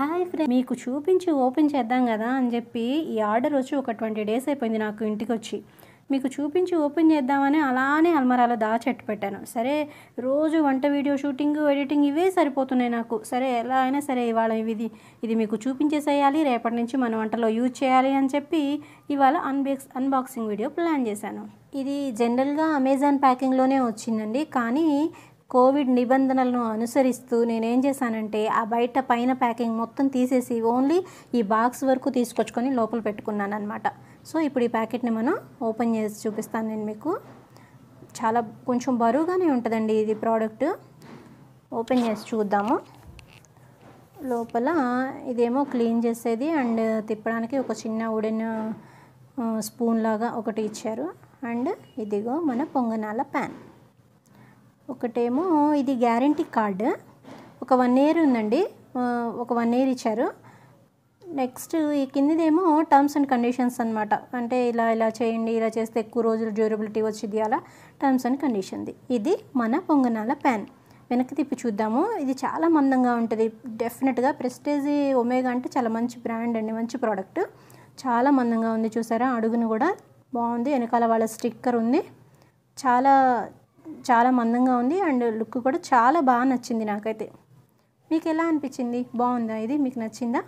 hi friend మీకు చూపించి open చేద్దాం కదా అని చెప్పి ఈ ఆర్డర్ వచ్చి ఒక ట్వంటీ డేస్ అయిపోయింది నాకు ఇంటికి వచ్చి మీకు చూపించి ఓపెన్ చేద్దామని అలానే అల్మరాలో దాచెట్టు పెట్టాను సరే రోజు వంట వీడియో షూటింగ్ ఎడిటింగ్ ఇవే సరిపోతున్నాయి నాకు సరే ఎలా అయినా సరే ఇవాళ ఇది ఇది మీకు చూపించేసేయాలి రేపటి నుంచి మన వంటలో యూజ్ చేయాలి అని చెప్పి ఇవాళ అన్బాక్స్ అన్బాక్సింగ్ వీడియో ప్లాన్ చేశాను ఇది జనరల్గా అమెజాన్ ప్యాకింగ్లోనే వచ్చిందండి కానీ కోవిడ్ నిబంధనలను అనుసరిస్తూ నేనేం చేశానంటే ఆ బయట పైన ప్యాకింగ్ మొత్తం తీసేసి ఓన్లీ ఈ బాక్స్ వరకు తీసుకొచ్చుకొని లోపల పెట్టుకున్నాను అనమాట సో ఇప్పుడు ఈ ప్యాకెట్ని మనం ఓపెన్ చేసి చూపిస్తాను నేను మీకు చాలా కొంచెం బరువుగానే ఉంటుందండి ఇది ప్రోడక్ట్ ఓపెన్ చేసి చూద్దాము లోపల ఇదేమో క్లీన్ చేసేది అండ్ తిప్పడానికి ఒక చిన్న ఉడెన్ స్పూన్ లాగా ఒకటి ఇచ్చారు అండ్ ఇదిగో మన పొంగనాల ప్యాన్ ఒకటేమో ఇది గ్యారంటీ కార్డు ఒక వన్ ఇయర్ ఉందండి ఒక వన్ ఇయర్ ఇచ్చారు నెక్స్ట్ ఈ కిందిదేమో టర్మ్స్ అండ్ కండిషన్స్ అనమాట అంటే ఇలా ఇలా చేయండి ఇలా చేస్తే ఎక్కువ రోజులు డ్యూరబిలిటీ వచ్చింది అలా టర్మ్స్ అండ్ కండిషన్ది ఇది మన పొంగనాల ప్యాన్ వెనక్కి తిప్పి చూద్దాము ఇది చాలా మందంగా ఉంటుంది డెఫినెట్గా ప్రెస్టేజీ ఒమేగా అంటే చాలా మంచి బ్రాండ్ అండి మంచి ప్రోడక్ట్ చాలా మందంగా ఉంది చూసారా అడుగును కూడా బాగుంది వెనకాల వాళ్ళ స్టిక్కర్ ఉంది చాలా చాలా మందంగా ఉంది అండ్ లుక్ కూడా చాలా బాగా నచ్చింది నాకైతే మీకు ఎలా అనిపించింది బాగుందా ఇది మీకు నచ్చిందా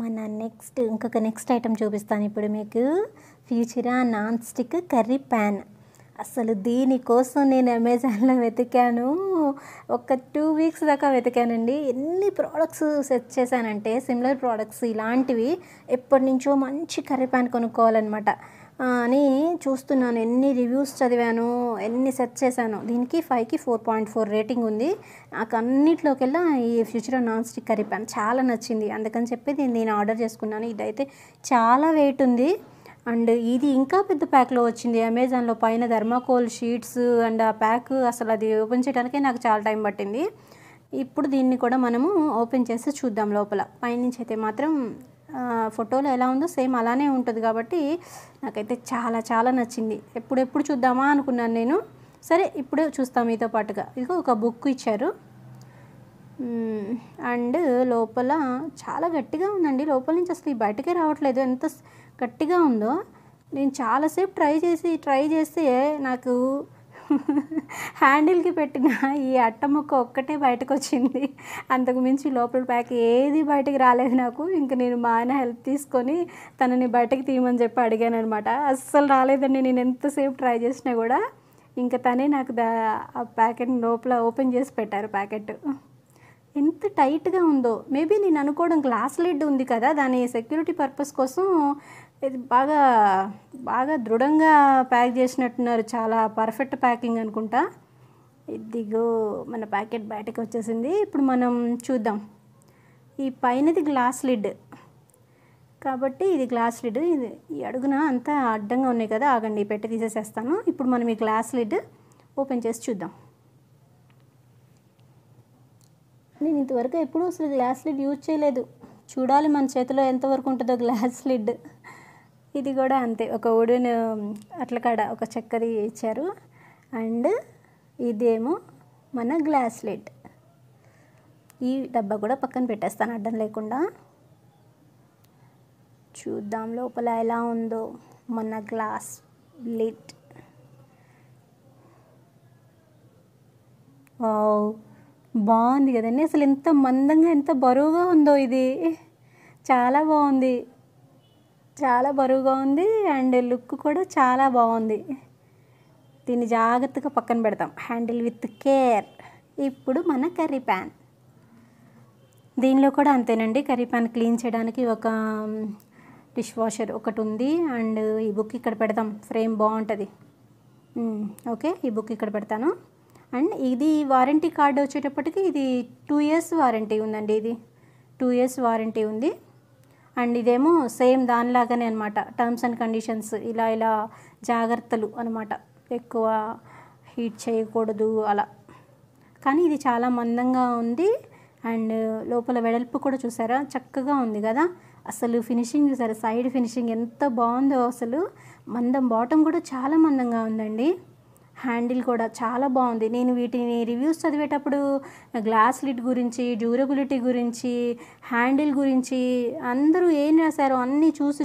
మన నెక్స్ట్ ఇంకొక నెక్స్ట్ ఐటెం చూపిస్తాను ఇప్పుడు మీకు Futura non stick curry pan అసలు దీనికోసం నేను అమెజాన్లో వెతికాను ఒక టూ వీక్స్ దాకా వెతికానండి ఎన్ని ప్రోడక్ట్స్ సెర్చ్ చేశానంటే సిమిలర్ ప్రోడక్ట్స్ ఇలాంటివి ఎప్పటి నుంచో మంచి కర్రీ ప్యాన్ కొనుక్కోవాలన్నమాట అని చూస్తున్నాను ఎన్ని రివ్యూస్ చదివాను ఎన్ని సెర్చ్ చేశాను దీనికి ఫైవ్కి ఫోర్ పాయింట్ ఫోర్ రేటింగ్ ఉంది నాకు అన్నిట్లోకెల్లా ఈ Futura non stick curry pan చాలా నచ్చింది అందుకని చెప్పి దీన్ని నేను ఆర్డర్ చేసుకున్నాను ఇదైతే చాలా వెయిట్ ఉంది అండ్ ఇది ఇంకా పెద్ద ప్యాక్లో వచ్చింది అమెజాన్లో పైన ధర్మాకోల్ షీట్స్ అండ్ ఆ ప్యాక్ అసలు అది ఓపెన్ చేయడానికే నాకు చాలా టైం పట్టింది ఇప్పుడు దీన్ని కూడా మనము ఓపెన్ చేసి చూద్దాం లోపల పైనుంచి అయితే మాత్రం ఫోటోలో ఎలా ఉందో సేమ్ అలానే ఉంటుంది కాబట్టి నాకైతే చాలా చాలా నచ్చింది ఎప్పుడెప్పుడు చూద్దామా అనుకున్నాను నేను సరే ఇప్పుడే చూస్తాం మీతో పాటుగా ఇది ఒక బుక్ ఇచ్చారు అండ్ లోపల చాలా గట్టిగా ఉందండి లోపల నుంచి అసలు బయటకే రావట్లేదు ఎంత గట్టిగా ఉందో నేను చాలాసేపు ట్రై చేసి ట్రై చేస్తే నాకు హ్యాండిల్కి పెట్టిన ఈ అట్ట ముక్క ఒక్కటే బయటకు వచ్చింది అంతకు మించి లోపల ప్యాక్ ఏది బయటకు రాలేదు నాకు ఇంకా నేను మా ఆయన హెల్ప్ తీసుకొని తనని బయటకు తీయమని చెప్పి అడిగాను అనమాట అస్సలు రాలేదండి నేను ఎంతసేపు ట్రై చేసినా కూడా ఇంకా తనే నాకు దా ఆ ప్యాకెట్ లోపల ఓపెన్ చేసి పెట్టారు ప్యాకెట్ ఎంత టైట్గా ఉందో మేబీ నేను అనుకోవడం గ్లాస్ లిడ్ ఉంది కదా దాని సెక్యూరిటీ పర్పస్ కోసం ఇది బాగా బాగా దృఢంగా ప్యాక్ చేసినట్టున్నారు చాలా పర్ఫెక్ట్ ప్యాకింగ్ అనుకుంటా ఇదిగో మన ప్యాకెట్ బయటకు వచ్చేసింది ఇప్పుడు మనం చూద్దాం ఈ పైనది గ్లాస్ లిడ్ కాబట్టి ఇది గ్లాస్ లిడ్ ఇది ఈ అడుగున అంతా అడ్డంగా ఉన్నాయి కదా ఆగండి పెట్టి తీసేసేస్తాను ఇప్పుడు మనం ఈ గ్లాస్ లిడ్ ఓపెన్ చేసి చూద్దాం నేను ఇంతవరకు ఎప్పుడూ అసలు గ్లాస్ లిడ్ యూజ్ చేయలేదు చూడాలి మన చేతిలో ఎంతవరకు ఉంటుందో గ్లాస్ లిడ్ ఇది కూడా అంతే ఒక ఉడిన అట్ల కాడ ఒక చక్కది ఇచ్చారు అండ్ ఇదేమో మన గ్లాస్ లిడ్ ఈ డబ్బా కూడా పక్కన పెట్టేస్తాను అడ్డం లేకుండా చూద్దాం లోపల ఎలా ఉందో మన గ్లాస్ లిడ్ వావ్ బాగుంది కదండి అసలు ఎంత మందంగా ఎంత బరువుగా ఉందో ఇది చాలా బాగుంది చాలా బరువుగా ఉంది అండ్ లుక్ కూడా చాలా బాగుంది దీన్ని జాగ్రత్తగా పక్కన పెడతాం హ్యాండిల్ విత్ కేర్ ఇప్పుడు మన కర్రీ ప్యాన్ దీనిలో కూడా అంతేనండి కర్రీ ప్యాన్ క్లీన్ చేయడానికి ఒక డిష్ వాషర్ ఒకటి ఉంది అండ్ ఈ బుక్ ఇక్కడ పెడతాం ఫ్రేమ్ బాగుంటుంది ఓకే ఈ బుక్ ఇక్కడ పెడతాను అండ్ ఇది వారంటీ కార్డు వచ్చేటప్పటికి ఇది టూ ఇయర్స్ వారంటీ ఉందండి ఇది టూ ఇయర్స్ వారంటీ ఉంది అండ్ ఇదేమో సేమ్ దానిలాగానే అనమాట టర్మ్స్ అండ్ కండిషన్స్ ఇలా ఇలా జాగ్రత్తలు అనమాట ఎక్కువ హీట్ చేయకూడదు అలా కానీ ఇది చాలా మందంగా ఉంది అండ్ లోపల వెడల్పు కూడా చూసారా చక్కగా ఉంది కదా అసలు ఫినిషింగ్ చూసారా సైడ్ ఫినిషింగ్ ఎంత బాగుందో అసలు మందం బాటం కూడా చాలా మందంగా ఉందండి హ్యాండిల్ కూడా చాలా బాగుంది నేను వీటిని రివ్యూస్ చదివేటప్పుడు గ్లాస్ లిడ్ గురించి డ్యూరబిలిటీ గురించి హ్యాండిల్ గురించి అందరూ ఏం రాశారో అన్నీ చూసి